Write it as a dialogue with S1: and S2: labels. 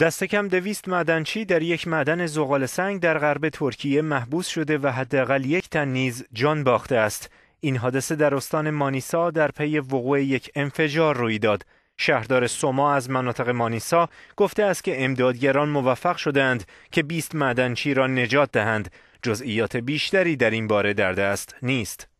S1: دست کم دویست معدنچی در یک معدن زغال سنگ در غرب ترکیه محبوس شده و حداقل یک تن نیز جان باخته است. این حادثه در استان مانیسا در پی وقوع یک انفجار روی داد. شهردار سوما از مناطق مانیسا گفته است که امدادگران موفق شدند که 20 معدنچی را نجات دهند. جزئیات بیشتری در این باره در دست نیست.